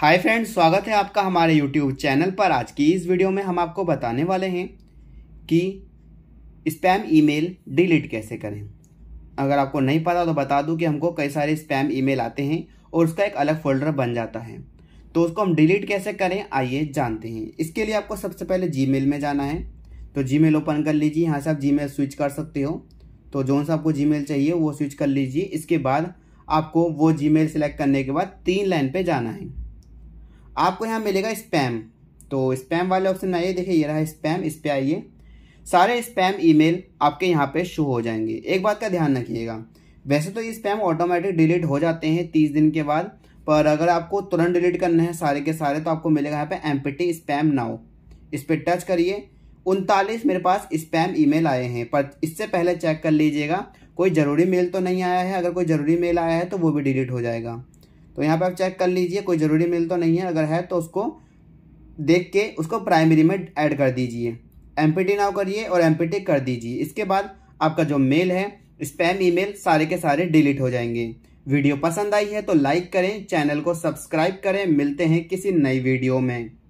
hi friends स्वागत है आपका हमारे यूट्यूब चैनल पर आज की इस वीडियो में हम आपको बताने वाले हैं कि स्पैम ईमेल डिलीट कैसे करें अगर आपको नहीं पता तो बता दूं कि हमको कई सारे स्पैम ईमेल आते हैं और उसका एक अलग फोल्डर बन जाता है तो उसको हम डिलीट कैसे करें आइए जानते हैं इसके लिए आपको सबसे पहले जी में जाना है तो जी ओपन कर लीजिए यहाँ से आप जी स्विच कर सकते हो तो जो सा आपको जी चाहिए वो स्विच कर लीजिए इसके बाद आपको वो जी मेल सेलेक्ट करने के बाद तीन लाइन पर जाना है आपको यहाँ मिलेगा स्पैम तो स्पैम वाले ऑप्शन में आइए देखिए ये रहा स्पैम इस पर आइए सारे स्पैम ईमेल आपके यहाँ पे शो हो जाएंगे एक बात का ध्यान रखिएगा वैसे तो ये स्पैम ऑटोमेटिक डिलीट हो जाते हैं तीस दिन के बाद पर अगर आपको तुरंत डिलीट करने हैं सारे के सारे तो आपको मिलेगा यहाँ पे एम स्पैम नाउ इस पर टच करिए उनतालीस मेरे पास स्पैम ईमेल आए हैं पर इससे पहले चेक कर लीजिएगा कोई ज़रूरी मेल तो नहीं आया है अगर कोई ज़रूरी मेल आया है तो वो भी डिलीट हो जाएगा तो यहाँ पर आप चेक कर लीजिए कोई ज़रूरी मेल तो नहीं है अगर है तो उसको देख के उसको प्राइमरी में ऐड कर दीजिए एम पी टी नाउ करिए और एम पी कर दीजिए इसके बाद आपका जो मेल है स्पैम ईमेल सारे के सारे डिलीट हो जाएंगे वीडियो पसंद आई है तो लाइक करें चैनल को सब्सक्राइब करें मिलते हैं किसी नई वीडियो में